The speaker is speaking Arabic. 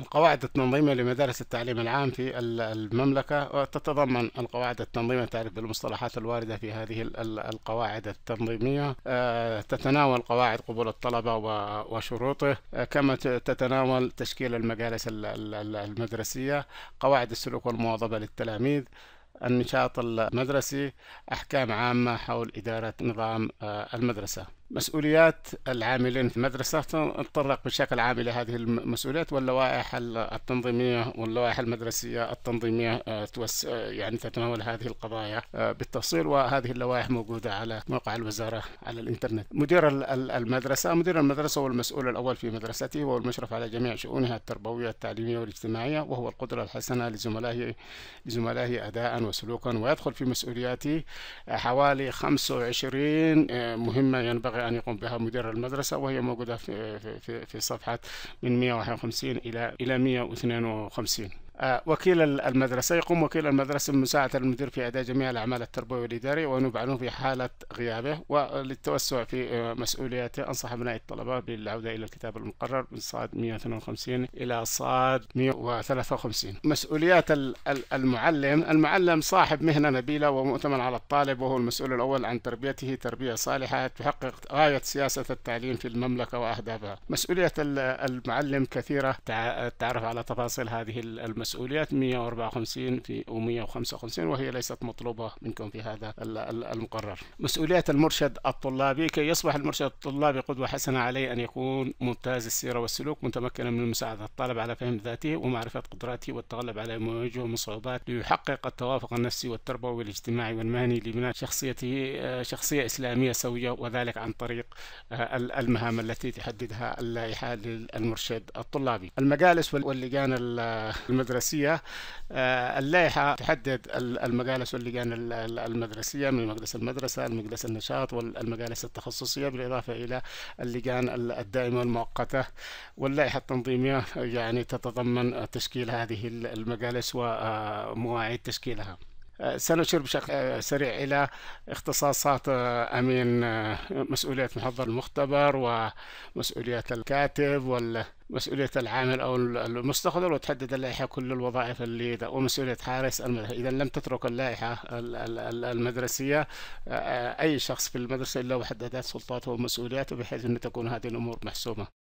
القواعد التنظيمية لمدارس التعليم العام في المملكة وتتضمن القواعد التنظيمية تعرف بالمصطلحات الواردة في هذه القواعد التنظيمية آه، تتناول قواعد قبول الطلبة وشروطه آه، كما تتناول تشكيل المجالس المدرسية قواعد السلوك والمواظبة للتلاميذ النشاط المدرسي أحكام عامة حول إدارة نظام آه، المدرسة مسؤوليات العاملين في المدرسة تطرق بشكل عام إلى هذه المسؤوليات واللوائح التنظيمية واللوائح المدرسية التنظيمية آه، توس آه، يعني تتناول هذه القضايا آه، بالتفصيل وهذه اللوائح موجودة على موقع الوزارة على الإنترنت مدير المدرسة مدير المدرسة هو المسؤول الأول في مدرسته وهو المشرف على جميع شؤونها التربوية التعليمية والاجتماعية وهو القدرة الحسنة لزملائه لزملائه أداء وسلوكا ويدخل في مسؤولياته حوالي 25 مهمة ينبغي أن يقوم بها مدير المدرسة وهي موجودة في, في, في, الصفحات من 151 إلى إلى 152 آه، وكيل المدرسة يقوم وكيل المدرسة بمساعدة المدير في أداء جميع الأعمال التربوية والإدارية ونوب عنه في حالة غيابه وللتوسع في آه، مسؤولياته أنصح أبناء الطلبة بالعودة إلى الكتاب المقرر من صاد 152 إلى صاد 153 مسؤوليات المعلم المعلم صاحب مهنة نبيلة ومؤتمن على الطالب وهو المسؤول الأول عن تربيته تربية صالحة تحقق غاية سياسة التعليم في المملكة وأهدافها مسؤولية المعلم كثيرة تعرف على تفاصيل هذه المسؤولية المسؤوليات 154 في و 155 وهي ليست مطلوبة منكم في هذا المقرر مسؤوليات المرشد الطلابي كي يصبح المرشد الطلابي قدوة حسنة عليه أن يكون ممتاز السيرة والسلوك متمكنا من مساعدة الطالب على فهم ذاته ومعرفة قدراته والتغلب على ما يواجهه من صعوبات ليحقق التوافق النفسي والتربوي والاجتماعي والمهني لبناء شخصيته آه، شخصية إسلامية سوية وذلك عن طريق آه، المهام التي تحددها اللائحة للمرشد الطلابي المجالس واللجان المدرسة المدرسية آه، اللائحة تحدد المجالس واللجان المدرسية من مجلس المدرسة المجلس النشاط والمجالس التخصصية بالإضافة إلى اللجان الدائمة والمؤقتة واللائحة التنظيمية يعني تتضمن تشكيل هذه المجالس ومواعيد تشكيلها سنشير بشكل سريع إلى اختصاصات آه، أمين آه، مسؤولية محضر المختبر ومسؤولية الكاتب ومسؤولية العامل أو المستخدم وتحدد اللائحة كل الوظائف اللي ومسؤولية حارس المدرسة إذا لم تترك اللائحة المدرسية آه، أي شخص في المدرسة إلا وحددت سلطاته ومسؤولياته بحيث أن تكون هذه الأمور محسومة